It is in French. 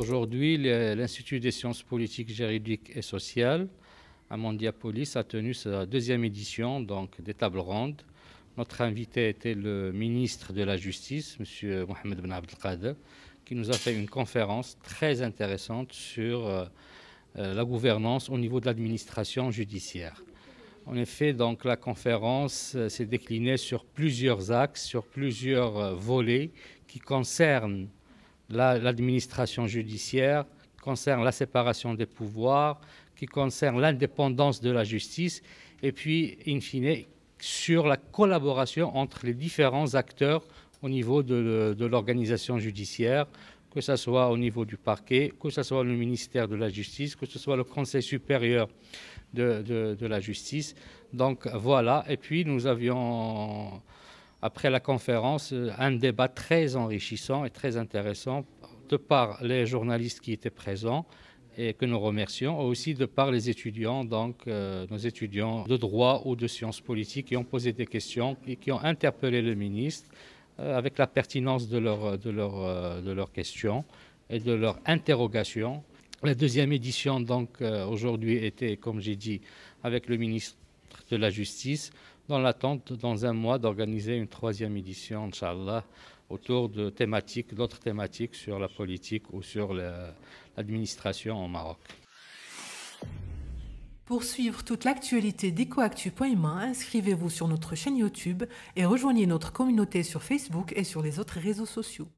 Aujourd'hui, l'Institut des sciences politiques, juridiques et sociales à Mondiapolis a tenu sa deuxième édition donc, des tables rondes. Notre invité était le ministre de la Justice, M. Mohamed Ben Abdelkader, qui nous a fait une conférence très intéressante sur euh, euh, la gouvernance au niveau de l'administration judiciaire. En effet, donc, la conférence euh, s'est déclinée sur plusieurs axes, sur plusieurs volets qui concernent l'administration judiciaire, concerne la séparation des pouvoirs, qui concerne l'indépendance de la justice, et puis, in fine, sur la collaboration entre les différents acteurs au niveau de, l'organisation judiciaire, que ce soit au niveau du parquet, que ce soit le ministère de la Justice, que ce soit le Conseil supérieur de, de la Justice. Donc voilà, et puis nous avions après la conférence, euh, un débat très enrichissant et très intéressant de par les journalistes qui étaient présents et que nous remercions, aussi de par les étudiants, donc euh, nos étudiants de droit ou de sciences politiques qui ont posé des questions et qui ont interpellé le ministre euh, avec la pertinence de, de, de leurs questions et de leurs interrogations. La deuxième édition, donc, aujourd'hui était, comme j'ai dit, avec le ministre de la justice, dans l'attente, dans un mois, d'organiser une troisième édition, Inch'Allah, autour de thématiques, d'autres thématiques sur la politique ou sur l'administration au Maroc. Pour suivre toute l'actualité d'EcoActu.ma, inscrivez-vous sur notre chaîne YouTube et rejoignez notre communauté sur Facebook et sur les autres réseaux sociaux.